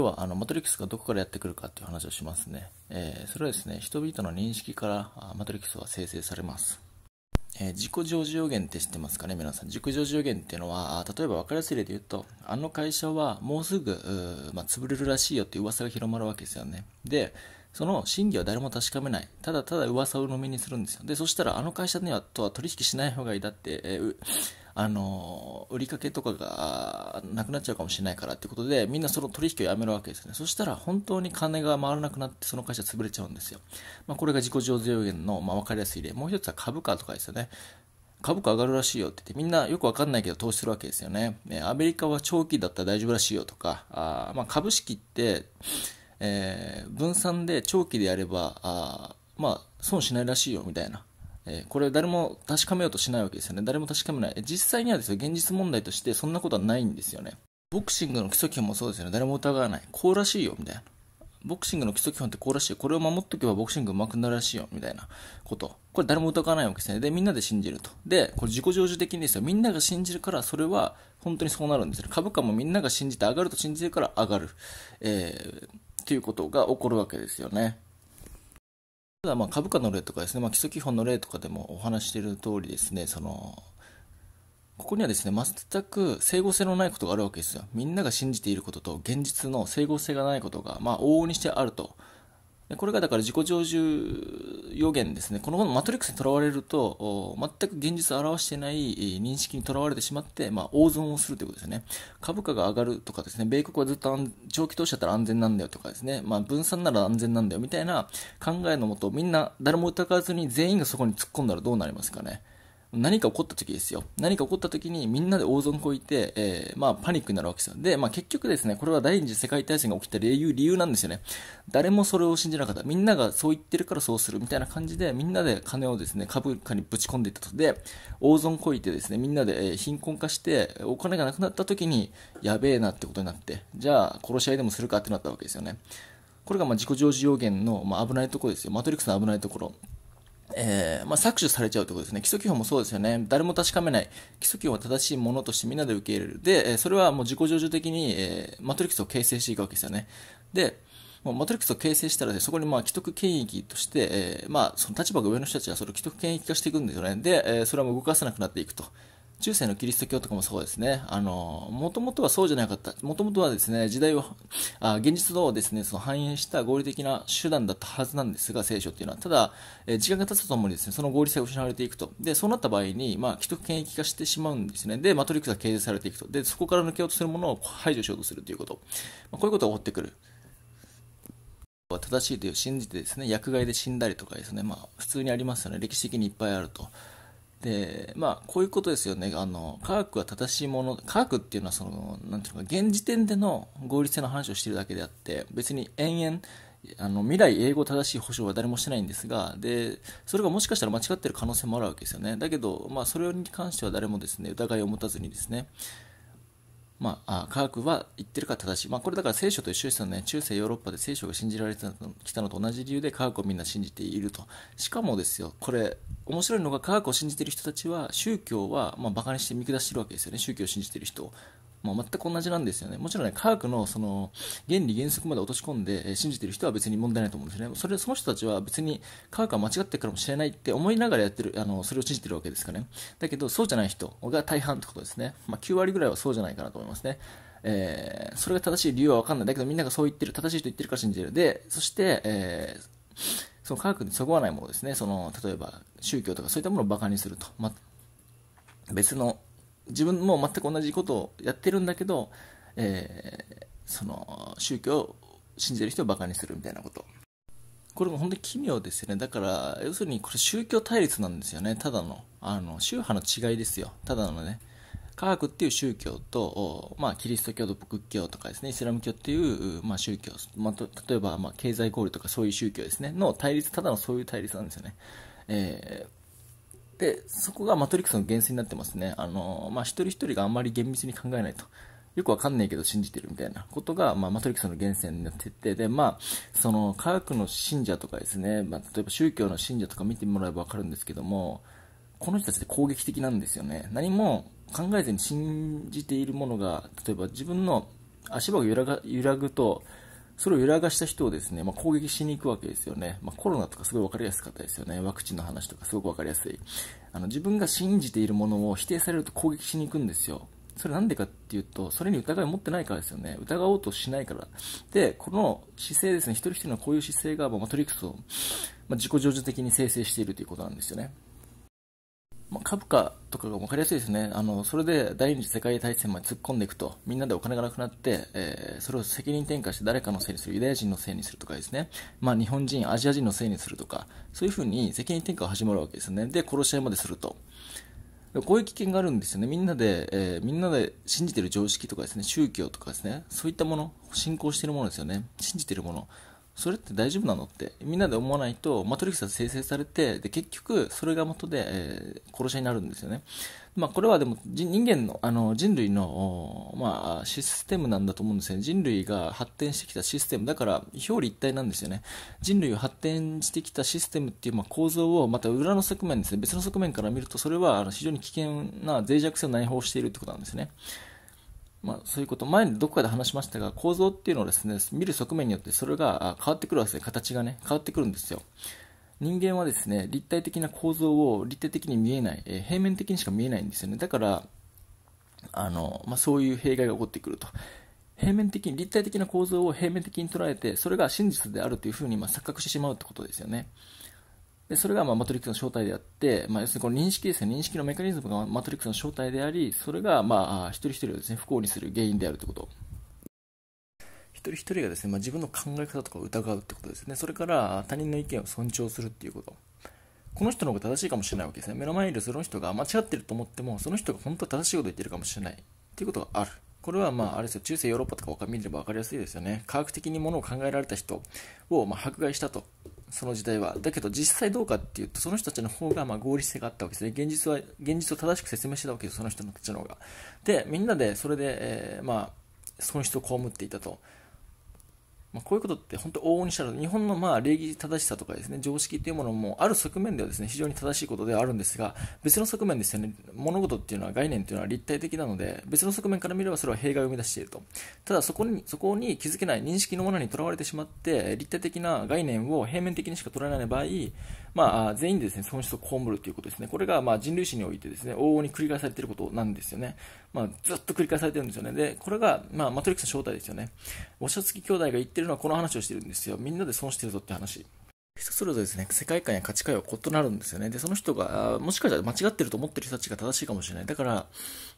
今日はあのマトリックスがどこからやってくるかっていう話をしますね。えー、それはですね、人々の認識からマトリックスは生成されます。えー、自己常時予言って知ってますかね、皆さん。自己常時予言っていうのは、例えば分かりやすい例で言うと、あの会社はもうすぐ、まあ、潰れるらしいよっていう噂が広まるわけですよね。で、その真偽は誰も確かめない。ただただ噂を鵜呑みにするんですよ。で、そしたらあの会社にはとは取引しない方がいいだって、えーあの売りかけとかがなくなっちゃうかもしれないからということでみんなその取引をやめるわけですねそしたら本当に金が回らなくなってその会社潰れちゃうんですよ、まあ、これが自己上税源の、まあ、分かりやすい例もう一つは株価とかですよね株価上がるらしいよって言って、みんなよくわかんないけど投資するわけですよね。アメリカは長期だったら大丈夫らしいよとか、あまあ、株式って、えー、分散で長期でやれば、あまあ、損しないらしいよみたいなえこれ誰も確かめようとしないわけですよね。誰も確かめない。実際にはですよ、現実問題としてそんなことはないんですよね。ボクシングの基礎基本もそうですよね。誰も疑わない。こうらしいよ、みたいな。ボクシングの基礎基本ってこうらしい。これを守っとけばボクシング上手くなるらしいよ、みたいなこと。これ誰も疑わないわけですね。で、みんなで信じると。で、これ自己成就的にですよ。みんなが信じるから、それは本当にそうなるんですよ。株価もみんなが信じて上がると信じるから上がる。えー、ということが起こるわけですよね。ただまあ株価の例とかですね、まあ、基礎基本の例とかでもお話している通りですねそのここにはですね全く整合性のないことがあるわけですよみんなが信じていることと現実の整合性がないことが、まあ、往々にしてあるとこれがだから自己成就予言ですね。こののマトリックスにとらわれると、全く現実を表していない認識にとらわれてしまって、まあ、大損をするということですね。株価が上がるとかですね、米国はずっと長期投資だったら安全なんだよとかですね、まあ、分散なら安全なんだよみたいな考えのもと、みんな誰も疑わずに全員がそこに突っ込んだらどうなりますかね。何か起こった時ですよ。何か起こった時にみんなで大損こいて、えー、まあパニックになるわけですよ。で、まあ結局ですね、これは第二次世界大戦が起きた理由、理由なんですよね。誰もそれを信じなかった。みんながそう言ってるからそうするみたいな感じで、みんなで金をですね、株価にぶち込んでいったと。で、大損こいてですね、みんなで貧困化して、お金がなくなった時に、やべえなってことになって、じゃあ殺し合いでもするかってなったわけですよね。これがまあ自己上時要件のまあ危ないところですよ。マトリックスの危ないところ。えー、まあ、搾取されちゃうということですね。基礎基本もそうですよね。誰も確かめない。基礎基本は正しいものとしてみんなで受け入れる。で、えそれはもう自己成就的に、えー、マトリックスを形成していくわけですよね。で、もうマトリックスを形成したら、ね、そこにまあ既得権益として、えー、まあ、その立場が上の人たちはそれを既得権益化していくんですよね。で、えそれはもう動かせなくなっていくと。中世のキリスト教とかもそうですね。あの、もともとはそうじゃなかった。もともとはですね、時代を、あ現実をですね、その反映した合理的な手段だったはずなんですが、聖書っていうのは。ただ、え時間が経つとともにですね、その合理性が失われていくと。で、そうなった場合に、まあ、既得権益化してしまうんですね。で、マトリックスが形成されていくと。で、そこから抜けようとするものを排除しようとするということ。まあ、こういうことが起こってくる。は正しいという信じてですね、薬害で死んだりとかですね、まあ、普通にありますよね。歴史的にいっぱいあると。で、まあ、こういうことですよね。あの、科学は正しいもの、科学っていうのはその、なんていうか、現時点での合理性の話をしているだけであって、別に延々、あの未来英語正しい保証は誰もしてないんですがでそれがもしかしたら間違ってる可能性もあるわけですよねだけど、まあ、それに関しては誰もですね疑いを持たずにですねまあ、科学は言ってるから正しい。まあ、これだから聖書と一緒ですよね。中世ヨーロッパで聖書が信じられてきたのと同じ理由で科学をみんな信じていると。しかもですよ、これ、面白いのが科学を信じている人たちは、宗教は、まあ、バカにして見下しているわけですよね。宗教を信じている人を。まあ、全く同じなんですよね。もちろんね、科学のその原理原則まで落とし込んで、え信じてる人は別に問題ないと思うんですね。それその人たちは別に科学は間違ってるかもしれないって思いながらやってる、あのそれを信じてるわけですからね。だけど、そうじゃない人が大半ってことですね。まあ、9割ぐらいはそうじゃないかなと思いますね。えー、それが正しい理由は分かんない。だけどみんながそう言ってる、正しいと言ってるから信じる。で、そして、えー、その科学にそぐわないものですね。その、例えば宗教とかそういったものを馬鹿にすると。ま、別の自分も全く同じことをやってるんだけど、えー、その宗教を信じる人をバカにするみたいなことこれも本当に奇妙ですよねだから要するにこれ宗教対立なんですよねただのあの宗派の違いですよただのね科学っていう宗教と、まあ、キリスト教と仏教とかですねイスラム教っていう、まあ、宗教、まあ、例えば、まあ、経済合理とかそういう宗教ですねの対立ただのそういう対立なんですよね、えー、で、そこがマトリックスの源泉になってますね。あの、まあ、一人一人があんまり厳密に考えないと。よくわかんないけど信じてるみたいなことが、まあ、マトリックスの源泉になってて、で、まあ、その科学の信者とかですね、まあ、例えば宗教の信者とか見てもらえばわかるんですけども、この人たちって攻撃的なんですよね。何も考えずに信じているものが、例えば自分の足場が揺らが揺らぐと、それを揺らがした人をですね、まあ、攻撃しに行くわけですよね。まあ、コロナとかすごい分かりやすかったですよね。ワクチンの話とかすごく分かりやすい。あの自分が信じているものを否定されると攻撃しに行くんですよ。それなんでかっていうと、それに疑いを持ってないからですよね。疑おうとしないから。で、この姿勢ですね、一人一人のこういう姿勢が、マトリックスを、まあ、自己成就的に生成しているということなんですよね。まあ、株価とかが分かりやすいですね。あの、それで第二次世界大戦まで突っ込んでいくと、みんなでお金がなくなって、えー、それを責任転嫁して誰かのせいにする、ユダヤ人のせいにするとかですね。まあ、日本人、アジア人のせいにするとか、そういうふうに責任転嫁が始まるわけですよね。で、殺し合いまですると。こういう危険があるんですよね。みんなで、えー、みんなで信じてる常識とかですね、宗教とかですね、そういったもの、信仰してるものですよね。信じてるもの。それって大丈夫なのってみんなで思わないとマトリックスは生成されてで結局それが元で、えー、殺しになるんですよね、まあ、これはでも人間のあの人類の、まあ、システムなんだと思うんですよね人類が発展してきたシステムだから表裏一体なんですよね人類を発展してきたシステムっていう、まあ、構造をまた裏の側面ですね別の側面から見るとそれは非常に危険な脆弱性を内包しているってことなんですねまあ、そういうこと、前にどこかで話しましたが、構造っていうのをですね、見る側面によってそれが変わってくるわけですね。形がね、変わってくるんですよ。人間はですね、立体的な構造を立体的に見えない、え平面的にしか見えないんですよね。だから、あの、まあ、そういう弊害が起こってくると。平面的に、立体的な構造を平面的に捉えて、それが真実であるというふうに、ま錯覚してしまうってことですよね。でそれがまあマトリックスの正体であって、まあ、要するにこの認識ですね認識のメカニズムがマトリックスの正体でありそれがまあ一人一人をです、ね、不幸にする原因であるということ一人一人がですね、まあ、自分の考え方とかを疑うってことですねそれから他人の意見を尊重するっていうことこの人の方が正しいかもしれないわけですね目の前にいるその人が間違ってると思ってもその人が本当は正しいこと言ってるかもしれないっていうことがあるこれはまああれですよ中世ヨーロッパとか見れば分かりやすいですよね科学的にものを考えられた人をま迫害したとその時代は。だけど実際どうかっていうと、その人たちの方がま合理性があったわけですね。現実は、現実を正しく説明してたわけです、その人たちの方が。で、みんなでそれで、えー、まあ、損失を被っていたと。まあ、こういうことって本当往々にしたら日本のまあ礼儀正しさとかですね常識というものもある側面ではですね非常に正しいことではあるんですが別の側面ですよね物事っていうのは概念というのは立体的なので別の側面から見ればそれは弊害を生み出しているとただそこにそこに気づけない認識のものにとらわれてしまって立体的な概念を平面的にしか捉えない場合、まあ、全員でですね損失を被るということですねこれがまあ人類史においてですね往々に繰り返されていることなんですよね、まあ、ずっと繰り返されているんですよねでこれがまあマトリックスの正体ですよねおしょつき兄弟が言ってってるのはこの話をしてるんですよ。みんなで損してるぞって話。人それぞれですね、世界観や価値観は異なるんですよね。で、その人が、もしかしたら間違ってると思ってる人たちが正しいかもしれない。だから、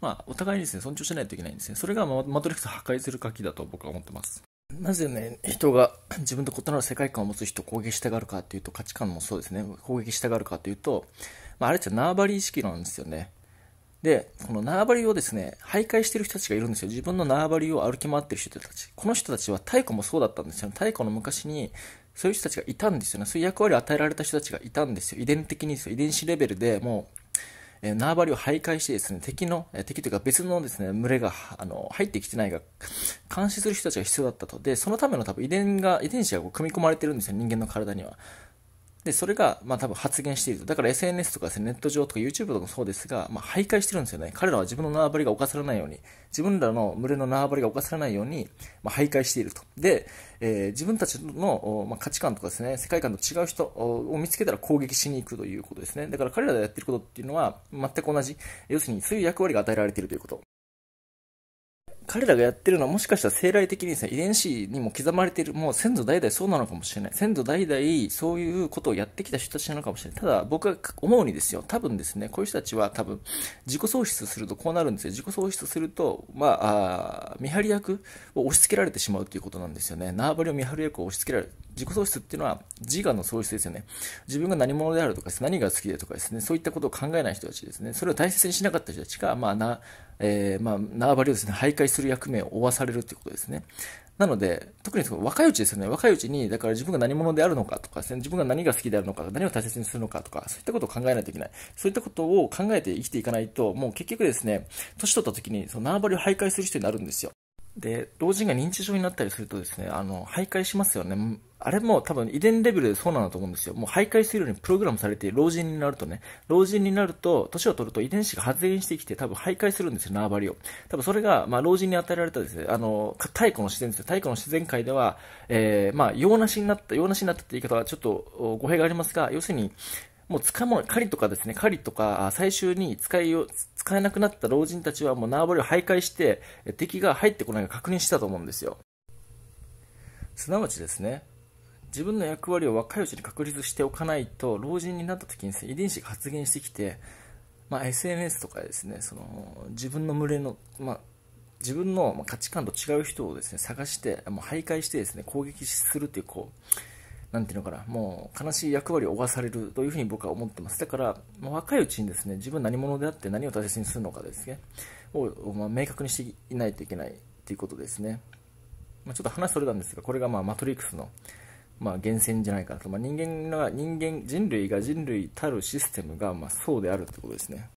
まあ、お互いにですね、尊重しないといけないんですね。それがマトリックスを破壊する鍵だと僕は思ってます。なぜね、人が自分と異なる世界観を持つ人を攻撃したがるかっていうと、価値観もそうですね、攻撃したがるかというと、まあ、あれって縄張り意識なんですよね。で、この縄張りをですね、徘徊してる人たちがいるんですよ。自分の縄張りを歩き回ってる人たち。この人たちは太古もそうだったんですよ。太古の昔に、そういう人たちがいたんですよね。そういう役割を与えられた人たちがいたんですよ。遺伝的にですよ。遺伝子レベルでもう、え縄張りを徘徊してですね、敵の、え敵というか別のですね、群れが、あの、入ってきてないが、監視する人たちが必要だったと。で、そのための多分遺伝が、遺伝子がこう組み込まれてるんですよ、人間の体には。で、それが、まあ多分発言していると。だから SNS とかですね、ネット上とか YouTube とかもそうですが、まあ徘徊してるんですよね。彼らは自分の縄張りが侵されないように、自分らの群れの縄張りが侵されないように、まあ徘徊していると。で、えー、自分たちの、まあ、価値観とかですね、世界観と違う人を見つけたら攻撃しに行くということですね。だから彼らがやってることっていうのは全く同じ。要するにそういう役割が与えられているということ。彼らがやってるのはもしかしたら生来的にですね、遺伝子にも刻まれている、もう先祖代々そうなのかもしれない。先祖代々そういうことをやってきた人たちなのかもしれない。ただ僕が思うにですよ、多分ですね、こういう人たちは多分自己喪失するとこうなるんですよ。自己喪失すると、まあ、あ見張り役を押し付けられてしまうということなんですよね。縄張りを見張り役を押し付けられる。自己喪失っていうのは自我の喪失ですよね。自分が何者であるとか、何が好きでとかですね、そういったことを考えない人たちですね、それを大切にしなかった人たちが、まあな、えー、まあ、縄張りをですね、徘徊するする役目を負わされるってことですね。なので、特にその若いうちですよね。若いうちに、だから自分が何者であるのかとかですね、自分が何が好きであるのか、何を大切にするのかとか、そういったことを考えないといけない。そういったことを考えて生きていかないと、もう結局ですね、年取った時に、その縄張りを徘徊する人になるんですよ。で、老人が認知症になったりするとですね、あの、徘徊しますよね。あれも多分遺伝レベルでそうなんだと思うんですよ。もう徘徊するようにプログラムされて老人になるとね、老人になると、年を取ると遺伝子が発現してきて多分徘徊するんですよ、縄張りを。多分それが、まあ老人に与えられたですね、あの、太古の自然ですよ。太古の自然界では、えー、まあ、用なしになった、用なしになったって言い方はちょっと語弊がありますが、要するに、もう使も狩りとかですね、狩りとか、最終に使いを、使えなくなった老人たちはもう縄張りを徘徊して、敵が入ってこないか確認したと思うんですよ。すなわちですね、自分の役割を若いうちに確立しておかないと、老人になった時に、ね、遺伝子が発現してきて、まあ、SNS とかですね、その自分の群れの、まあ、自分の価値観と違う人をですね、探して、もう徘徊してですね、攻撃するっていう、こう、なんていうのかな、もう悲しい役割を負わされるというふうに僕は思ってます。だから、もう若いうちにですね、自分何者であって何を大切にするのかですね、を、まあ、明確にしていないといけないということですね。まあ、ちょっと話それたんですが、これがまあマトリックスの、まあ、源泉じゃないかなと。まあ、人間が、人間、人類が人類たるシステムがまあそうであるということですね。